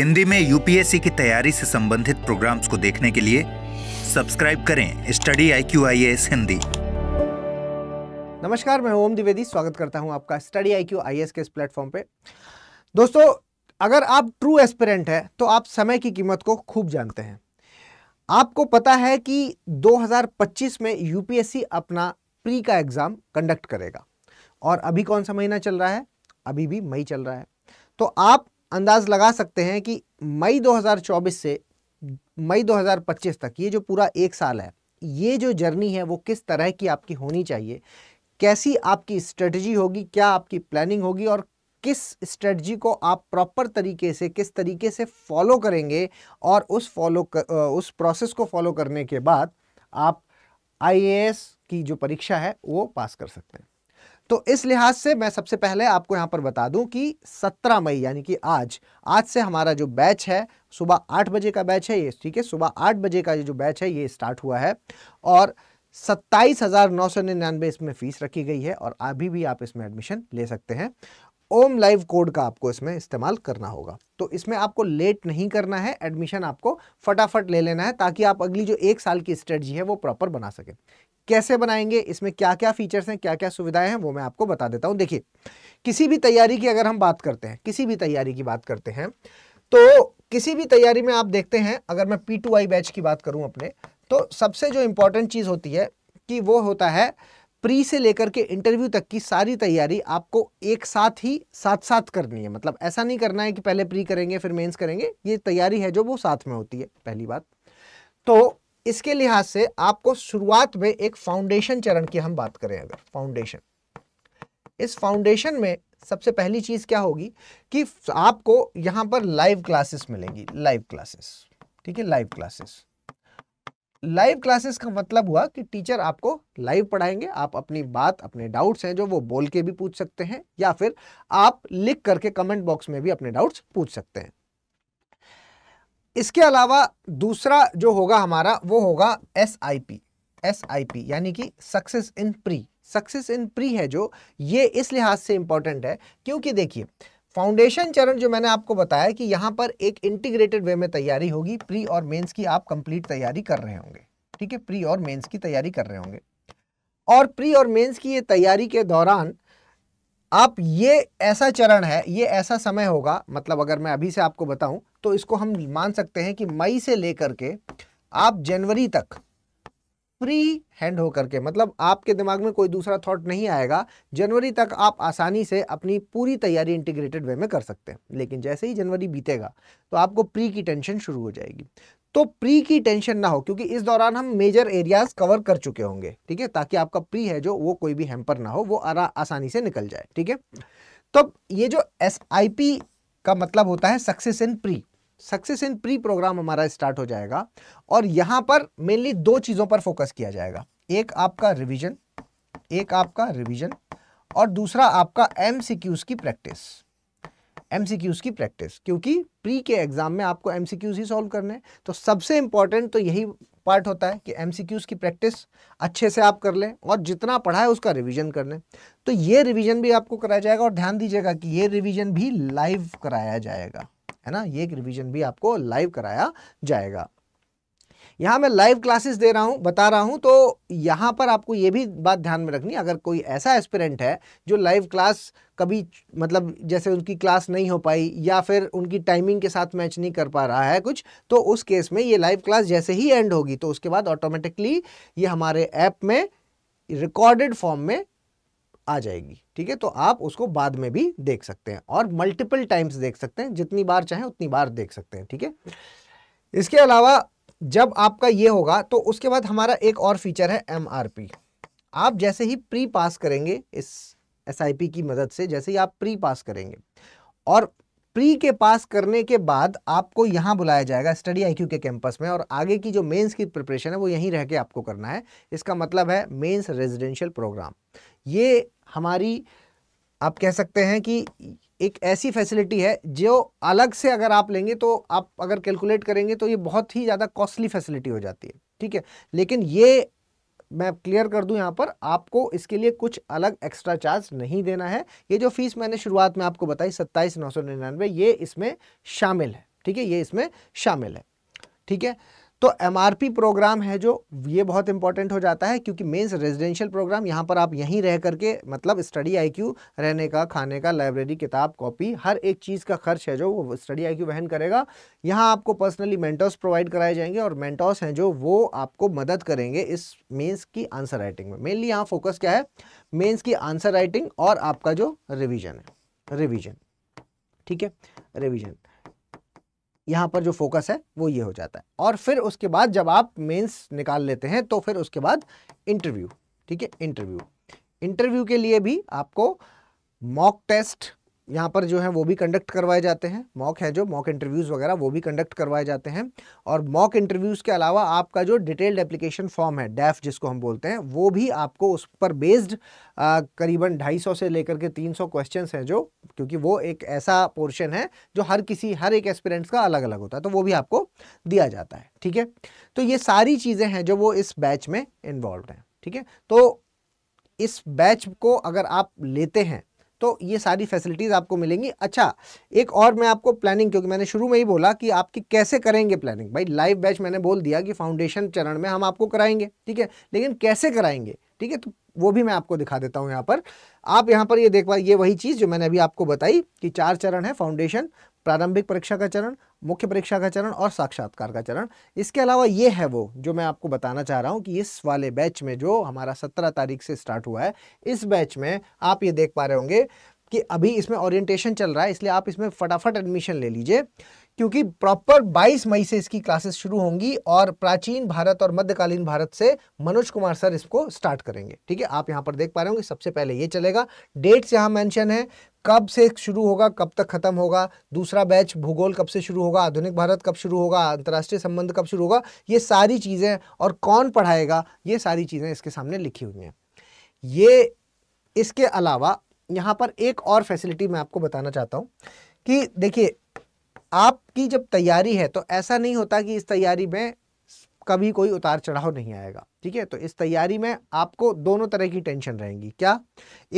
हिंदी में यूपीएससी की तैयारी से संबंधित प्रोग्राम्स को देखने के लिए सब्सक्राइब करें study I Q I S Hindi नमस्कार मैं ओम द्विवेदी स्वागत करता हूं आपका study I Q I S के इस प्लेटफॉर्म पे दोस्तों अगर आप ट्रू एस्पिरेंट हैं तो आप समय की कीमत को खूब जानते हैं आपको पता है कि 2025 में यूपीएससी अपना प्री का एग्ज़ाम कंडक्ट करेगा और अभी कौन सा महीना चल रहा है अभी भी मई चल रहा है तो आप अंदाज़ लगा सकते हैं कि मई 2024 से मई 2025 तक ये जो पूरा एक साल है ये जो जर्नी है वो किस तरह की आपकी होनी चाहिए कैसी आपकी स्ट्रेटजी होगी क्या आपकी प्लानिंग होगी और किस स्ट्रेटजी को आप प्रॉपर तरीके से किस तरीके से फॉलो करेंगे और उस फॉलो कर, उस प्रोसेस को फॉलो करने के बाद आप आईएएस की जो परीक्षा है वो पास कर सकते हैं तो इस लिहाज से मैं सबसे पहले आपको यहाँ पर बता दूं कि 17 मई यानी कि आज आज से हमारा जो बैच है सुबह आठ बजे का बैच है ये ठीक है सुबह आठ बजे का जो बैच है ये स्टार्ट हुआ है और सत्ताईस हज़ार नौ सौ निन्यानवे इसमें फ़ीस रखी गई है और अभी भी आप इसमें एडमिशन ले सकते हैं ओम लाइव कोड का आपको इसमें इस्तेमाल करना होगा तो इसमें आपको लेट नहीं करना है एडमिशन आपको फटाफट ले लेना है ताकि आप अगली जो एक साल की स्ट्रेटजी है वो प्रॉपर बना सके कैसे बनाएंगे इसमें क्या क्या फीचर्स हैं क्या क्या सुविधाएं हैं वो मैं आपको बता देता हूं देखिए किसी भी तैयारी की अगर हम बात करते हैं किसी भी तैयारी की बात करते हैं तो किसी भी तैयारी में आप देखते हैं अगर मैं पी टू आई बैच की बात करूं अपने तो सबसे जो इंपॉर्टेंट चीज़ होती है कि वो होता है प्री से लेकर के इंटरव्यू तक की सारी तैयारी आपको एक साथ ही साथ साथ करनी है मतलब ऐसा नहीं करना है कि पहले प्री करेंगे फिर मेंस करेंगे ये तैयारी है जो वो साथ में होती है पहली बात तो इसके लिहाज से आपको शुरुआत में एक फाउंडेशन चरण की हम बात करें अगर फाउंडेशन इस फाउंडेशन में सबसे पहली चीज क्या होगी कि आपको यहां पर लाइव क्लासेस मिलेंगी लाइव क्लासेस ठीक है लाइव क्लासेस लाइव क्लासेस का मतलब हुआ कि टीचर आपको लाइव पढ़ाएंगे आप अपनी बात अपने डाउट्स हैं जो वो बोल के भी पूछ सकते हैं या फिर आप लिख करके कमेंट बॉक्स में भी अपने डाउट्स पूछ सकते हैं इसके अलावा दूसरा जो होगा हमारा वो होगा S I P S I P यानी कि success in pre success in pre है जो ये इस लिहाज से इंपॉर्टेंट है क्योंकि देखिए फाउंडेशन चरण जो मैंने आपको बताया कि यहाँ पर एक इंटीग्रेटेड वे में तैयारी होगी प्री और मेंस की आप कंप्लीट तैयारी कर रहे होंगे ठीक है प्री और मेंस की तैयारी कर रहे होंगे और प्री और मेंस की ये तैयारी के दौरान आप ये ऐसा चरण है ये ऐसा समय होगा मतलब अगर मैं अभी से आपको बताऊं तो इसको हम मान सकते हैं कि मई से लेकर के आप जनवरी तक फ्री हैंड होकर के मतलब आपके दिमाग में कोई दूसरा थॉट नहीं आएगा जनवरी तक आप आसानी से अपनी पूरी तैयारी इंटीग्रेटेड वे में कर सकते हैं लेकिन जैसे ही जनवरी बीतेगा तो आपको प्री की टेंशन शुरू हो जाएगी तो प्री की टेंशन ना हो क्योंकि इस दौरान हम मेजर एरियाज कवर कर चुके होंगे ठीक है ताकि आपका प्री है जो वो कोई भी हैम्पर ना हो वो आरा आसानी से निकल जाए ठीक है तो ये जो एस का मतलब होता है success in pre success in pre program हमारा स्टार्ट हो जाएगा और यहां पर मेनली दो चीज़ों पर फोकस किया जाएगा एक आपका रिविजन एक आपका रिविजन और दूसरा आपका एम की प्रैक्टिस एम की प्रैक्टिस क्योंकि प्री के एग्ज़ाम में आपको एम ही सॉल्व करने हैं तो सबसे इंपॉर्टेंट तो यही पार्ट होता है कि एम की प्रैक्टिस अच्छे से आप कर लें और जितना पढ़ा है उसका रिविज़न कर लें तो ये रिविज़न भी आपको कराया जाएगा और ध्यान दीजिएगा कि ये रिविज़न भी लाइव कराया जाएगा है ना ये रिविज़न भी आपको लाइव कराया जाएगा यहाँ मैं लाइव क्लासेस दे रहा हूँ बता रहा हूँ तो यहाँ पर आपको ये भी बात ध्यान में रखनी अगर कोई ऐसा एस्पिरेंट है जो लाइव क्लास कभी मतलब जैसे उनकी क्लास नहीं हो पाई या फिर उनकी टाइमिंग के साथ मैच नहीं कर पा रहा है कुछ तो उस केस में ये लाइव क्लास जैसे ही एंड होगी तो उसके बाद ऑटोमेटिकली ये हमारे ऐप में रिकॉर्डेड फॉर्म में आ जाएगी ठीक है तो आप उसको बाद में भी देख सकते हैं और मल्टीपल टाइम्स देख सकते हैं जितनी बार चाहें उतनी बार देख सकते हैं ठीक है इसके अलावा जब आपका ये होगा तो उसके बाद हमारा एक और फीचर है एम आप जैसे ही प्री पास करेंगे इस एस की मदद से जैसे ही आप प्री पास करेंगे और प्री के पास करने के बाद आपको यहाँ बुलाया जाएगा स्टडी आई के कैंपस में और आगे की जो मेंस की प्रिपरेशन है वो यहीं रह के आपको करना है इसका मतलब है मेंस रेजिडेंशियल प्रोग्राम ये हमारी आप कह सकते हैं कि एक ऐसी फैसिलिटी है जो अलग से अगर आप लेंगे तो आप अगर कैलकुलेट करेंगे तो ये बहुत ही ज़्यादा कॉस्टली फैसिलिटी हो जाती है ठीक है लेकिन ये मैं क्लियर कर दूं यहाँ पर आपको इसके लिए कुछ अलग एक्स्ट्रा चार्ज नहीं देना है ये जो फीस मैंने शुरुआत में आपको बताई सत्ताईस नौ सौ निन्यानवे ये इसमें शामिल है ठीक है ये इसमें शामिल है ठीक है तो एमआरपी प्रोग्राम है जो ये बहुत इंपॉर्टेंट हो जाता है क्योंकि मेंस रेजिडेंशियल प्रोग्राम यहाँ पर आप यहीं रह करके मतलब स्टडी आईक्यू रहने का खाने का लाइब्रेरी किताब कॉपी हर एक चीज़ का खर्च है जो वो स्टडी आईक्यू वहन करेगा यहाँ आपको पर्सनली मेंटोस प्रोवाइड कराए जाएंगे और मेंटोस हैं जो वो आपको मदद करेंगे इस मेन्स की आंसर राइटिंग में मेनली यहाँ फोकस क्या है मेन्स की आंसर राइटिंग और आपका जो रिविजन है रिविजन ठीक है रिविजन यहाँ पर जो फोकस है वो ये हो जाता है और फिर उसके बाद जब आप मेंस निकाल लेते हैं तो फिर उसके बाद इंटरव्यू ठीक है इंटरव्यू इंटरव्यू के लिए भी आपको मॉक टेस्ट यहाँ पर जो है वो भी कंडक्ट करवाए जाते हैं मॉक है जो मॉक इंटरव्यूज़ वगैरह वो भी कंडक्ट करवाए जाते हैं और मॉक इंटरव्यूज़ के अलावा आपका जो डिटेल्ड एप्लीकेशन फॉर्म है डैफ जिसको हम बोलते हैं वो भी आपको उस पर बेस्ड करीबन 250 से लेकर के 300 क्वेश्चन हैं जो क्योंकि वो एक ऐसा पोर्शन है जो हर किसी हर एक एस्पिरेंट्स का अलग अलग होता है तो वो भी आपको दिया जाता है ठीक है तो ये सारी चीज़ें हैं जो वो इस बैच में इन्वॉल्व हैं ठीक है तो इस बैच को अगर आप लेते हैं तो ये सारी फैसिलिटीज़ आपको मिलेंगी अच्छा एक और मैं आपको प्लानिंग क्योंकि मैंने शुरू में ही बोला कि आपकी कैसे करेंगे प्लानिंग भाई लाइव बैच मैंने बोल दिया कि फाउंडेशन चरण में हम आपको कराएंगे ठीक है लेकिन कैसे कराएंगे ठीक है तो वो भी मैं आपको दिखा देता हूँ यहाँ पर आप यहाँ पर ये देख पा ये वही चीज़ जो मैंने अभी आपको बताई कि चार चरण है फाउंडेशन प्रारंभिक परीक्षा का चरण मुख्य परीक्षा का चरण और साक्षात्कार का चरण इसके अलावा ये है वो जो मैं आपको बताना चाह रहा हूँ कि इस वाले बैच में जो हमारा सत्रह तारीख से स्टार्ट हुआ है इस बैच में आप ये देख पा रहे होंगे कि अभी इसमें ओरिएंटेशन चल रहा है इसलिए आप इसमें फटाफट एडमिशन ले लीजिए क्योंकि प्रॉपर 22 मई से इसकी क्लासेस शुरू होंगी और प्राचीन भारत और मध्यकालीन भारत से मनोज कुमार सर इसको स्टार्ट करेंगे ठीक है आप यहाँ पर देख पा रहे होंगे सबसे पहले ये चलेगा डेट्स यहाँ मेंशन है कब से शुरू होगा कब तक खत्म होगा दूसरा बैच भूगोल कब से शुरू होगा आधुनिक भारत कब शुरू होगा अंतर्राष्ट्रीय संबंध कब शुरू होगा ये सारी चीज़ें और कौन पढ़ाएगा ये सारी चीज़ें इसके सामने लिखी हुई हैं ये इसके अलावा यहाँ पर एक और फैसिलिटी मैं आपको बताना चाहता हूँ कि देखिए आपकी जब तैयारी है तो ऐसा नहीं होता कि इस तैयारी में कभी कोई उतार चढ़ाव नहीं आएगा ठीक है तो इस तैयारी में आपको दोनों तरह की टेंशन रहेगी क्या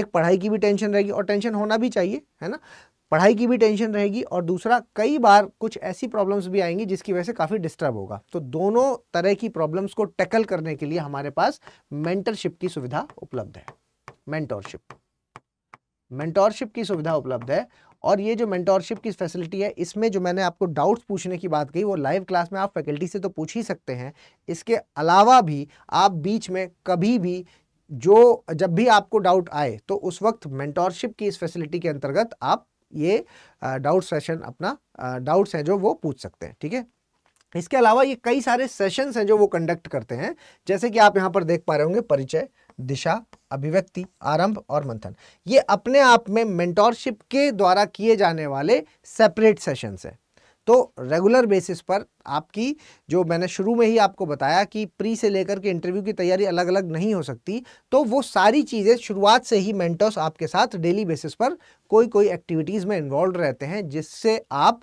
एक पढ़ाई की भी टेंशन रहेगी और टेंशन होना भी चाहिए है ना पढ़ाई की भी टेंशन रहेगी और दूसरा कई बार कुछ ऐसी प्रॉब्लम्स भी आएंगी जिसकी वजह से काफ़ी डिस्टर्ब होगा तो दोनों तरह की प्रॉब्लम्स को टैकल करने के लिए हमारे पास मेंटरशिप की सुविधा उपलब्ध है मेंटोरशिप मेंटोरशिप की सुविधा उपलब्ध है और ये जो मेंटोरशिप की फैसिलिटी है इसमें जो मैंने आपको डाउट्स पूछने की बात कही वो लाइव क्लास में आप फैकल्टी से तो पूछ ही सकते हैं इसके अलावा भी आप बीच में कभी भी जो जब भी आपको डाउट आए तो उस वक्त मेंटोरशिप की इस फैसिलिटी के अंतर्गत आप ये डाउट सेशन अपना डाउट्स हैं जो वो पूछ सकते हैं ठीक है इसके अलावा ये कई सारे सेशंस हैं जो वो कंडक्ट करते हैं जैसे कि आप यहाँ पर देख पा रहे होंगे परिचय दिशा अभिव्यक्ति आरंभ और मंथन ये अपने आप में मेंटोरशिप के द्वारा किए जाने वाले सेपरेट सेशंस हैं तो रेगुलर बेसिस पर आपकी जो मैंने शुरू में ही आपको बताया कि प्री से लेकर के इंटरव्यू की तैयारी अलग अलग नहीं हो सकती तो वो सारी चीज़ें शुरुआत से ही मेंटर्स आपके साथ डेली बेसिस पर कोई कोई एक्टिविटीज़ में इन्वॉल्व रहते हैं जिससे आप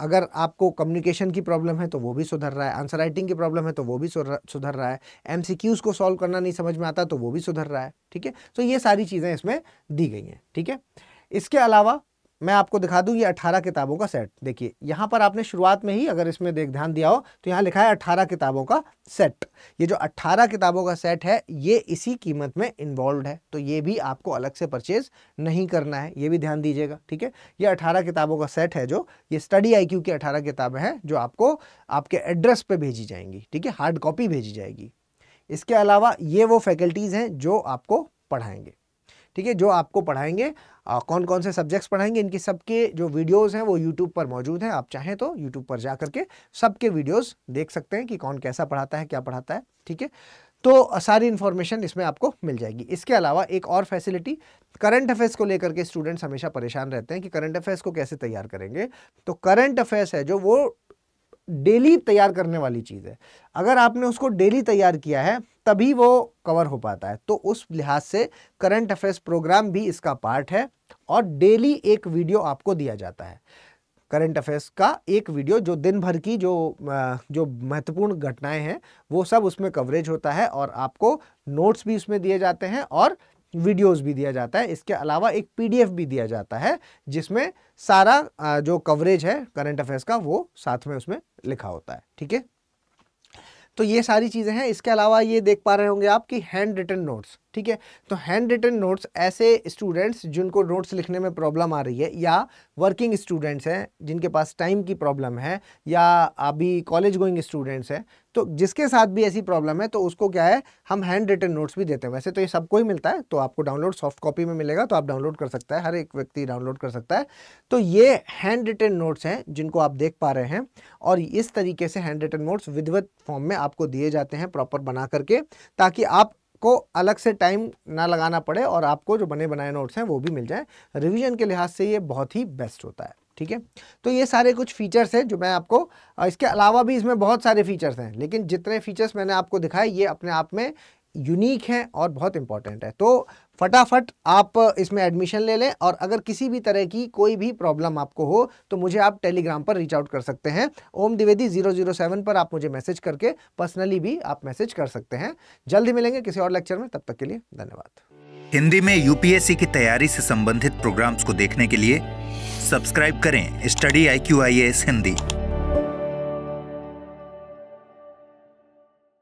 अगर आपको कम्युनिकेशन की प्रॉब्लम है तो वो भी सुधर रहा है आंसर राइटिंग की प्रॉब्लम है तो वो भी सुधर रहा है एम को सॉल्व करना नहीं समझ में आता तो वो भी सुधर रहा है ठीक है तो ये सारी चीज़ें इसमें दी गई हैं ठीक है इसके अलावा मैं आपको दिखा दूँ ये अठारह किताबों का सेट देखिए यहाँ पर आपने शुरुआत में ही अगर इसमें देख ध्यान दिया हो तो यहाँ लिखा है अट्ठारह किताबों का सेट ये जो अट्ठारह किताबों का सेट है ये इसी कीमत में इन्वॉल्व है तो ये भी आपको अलग से परचेज नहीं करना है ये भी ध्यान दीजिएगा ठीक है ये अठारह किताबों का सेट है जो ये स्टडी आई की अठारह किताबें हैं जो आपको आपके एड्रेस पर भेजी जाएंगी ठीक है हार्ड कॉपी भेजी जाएगी इसके अलावा ये वो फैकल्टीज़ हैं जो आपको पढ़ाएंगे ठीक है जो आपको पढ़ाएंगे आ, कौन कौन से सब्जेक्ट्स पढ़ाएंगे इनकी सबके जो वीडियोस हैं वो यूट्यूब पर मौजूद हैं आप चाहें तो यूट्यूब पर जा करके सबके वीडियोस देख सकते हैं कि कौन कैसा पढ़ाता है क्या पढ़ाता है ठीक है तो सारी इन्फॉर्मेशन इसमें आपको मिल जाएगी इसके अलावा एक और फैसिलिटी करंट अफेयर्स को लेकर के स्टूडेंट्स हमेशा परेशान रहते हैं कि करंट अफेयर्स को कैसे तैयार करेंगे तो करंट अफेयर्स है जो वो डेली तैयार करने वाली चीज़ है अगर आपने उसको डेली तैयार किया है तभी वो कवर हो पाता है तो उस लिहाज से करंट अफेयर्स प्रोग्राम भी इसका पार्ट है और डेली एक वीडियो आपको दिया जाता है करंट अफेयर्स का एक वीडियो जो दिन भर की जो जो महत्वपूर्ण घटनाएं हैं वो सब उसमें कवरेज होता है और आपको नोट्स भी उसमें दिए जाते हैं और वीडियोस भी दिया जाता है इसके अलावा एक पीडीएफ भी दिया जाता है जिसमें सारा जो कवरेज है करंट अफेयर्स का वो साथ में उसमें लिखा होता है ठीक है तो ये सारी चीज़ें हैं इसके अलावा ये देख पा रहे होंगे आप कि हैंड रिटन नोट्स ठीक है तो हैंड रिटन नोट्स ऐसे स्टूडेंट्स जिनको नोट्स लिखने में प्रॉब्लम आ रही है या वर्किंग स्टूडेंट्स हैं जिनके पास टाइम की प्रॉब्लम है या अभी कॉलेज गोइंग स्टूडेंट्स हैं तो जिसके साथ भी ऐसी प्रॉब्लम है तो उसको क्या है हम हैंड रिटन नोट्स भी देते हैं वैसे तो ये सबको ही मिलता है तो आपको डाउनलोड सॉफ्ट कॉपी में मिलेगा तो आप डाउनलोड कर सकता है हर एक व्यक्ति डाउनलोड कर सकता है तो ये हैंड रिटन नोट्स हैं जिनको आप देख पा रहे हैं और इस तरीके से हैंड रिटन नोट्स विधिवत फॉर्म में आपको दिए जाते हैं प्रॉपर बना करके ताकि आप आपको अलग से टाइम ना लगाना पड़े और आपको जो बने बनाए नोट्स हैं वो भी मिल जाए रिविजन के लिहाज से ये बहुत ही बेस्ट होता है ठीक है तो ये सारे कुछ फीचर्स हैं जो मैं आपको इसके अलावा भी इसमें बहुत सारे फीचर्स हैं लेकिन जितने फीचर्स मैंने आपको दिखाए ये अपने आप में यूनिक हैं और बहुत इंपॉर्टेंट है तो फटाफट आप इसमें एडमिशन ले लें और अगर किसी भी तरह की कोई भी प्रॉब्लम आपको हो तो मुझे आप टेलीग्राम पर रीच आउट कर सकते हैं Om Dwivedi zero zero seven पर आप मुझे मैसेज करके पर्सनली भी आप मैसेज कर सकते हैं ही मिलेंगे किसी और लेक्चर में तब तक के लिए धन्यवाद हिंदी में यूपीएससी की तैयारी से संबंधित प्रोग्राम्स को देखने के लिए सब्सक्राइब करें study I Q I S Hindi